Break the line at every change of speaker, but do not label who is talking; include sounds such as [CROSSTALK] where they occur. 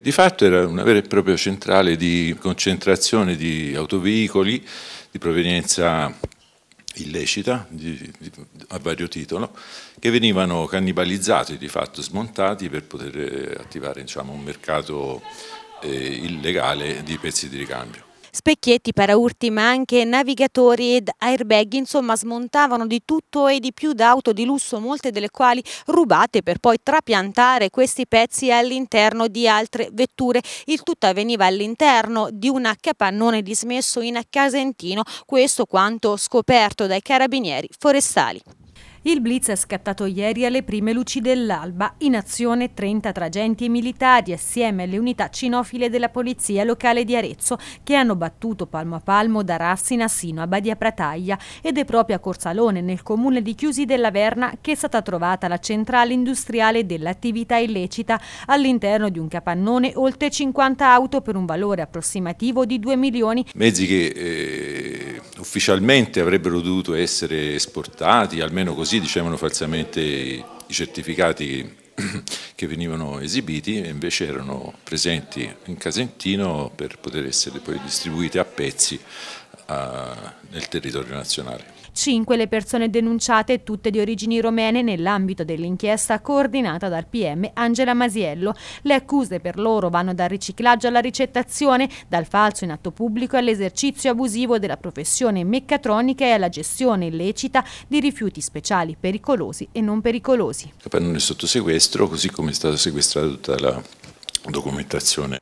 Di fatto era una vera e propria centrale di concentrazione di autoveicoli di provenienza illecita di, di, a vario titolo che venivano cannibalizzati, di fatto smontati per poter attivare diciamo, un mercato eh, illegale di pezzi di ricambio.
Specchietti, paraurti ma anche navigatori ed airbag insomma smontavano di tutto e di più da auto di lusso molte delle quali rubate per poi trapiantare questi pezzi all'interno di altre vetture. Il tutto avveniva all'interno di un capannone dismesso in Casentino, questo quanto scoperto dai carabinieri forestali. Il blitz è scattato ieri alle prime luci dell'alba, in azione 30 tra agenti e militari assieme alle unità cinofile della polizia locale di Arezzo che hanno battuto palmo a palmo da Rassina sino a Badia Prataglia ed è proprio a Corsalone nel comune di Chiusi della Verna che è stata trovata la centrale industriale dell'attività illecita all'interno di un capannone oltre 50 auto per un valore approssimativo di 2 milioni.
Mezzi che eh ufficialmente avrebbero dovuto essere esportati, almeno così dicevano falsamente i certificati [CLEARS THROAT] che venivano esibiti e invece erano presenti in Casentino per poter essere poi distribuiti a pezzi a, nel territorio nazionale.
Cinque le persone denunciate, tutte di origini romene, nell'ambito dell'inchiesta coordinata dal PM Angela Masiello. Le accuse per loro vanno dal riciclaggio alla ricettazione, dal falso in atto pubblico all'esercizio abusivo della professione meccatronica e alla gestione illecita di rifiuti speciali pericolosi e non pericolosi. Il
capannone è sotto sequestro, così come è stata sequestrata tutta la documentazione.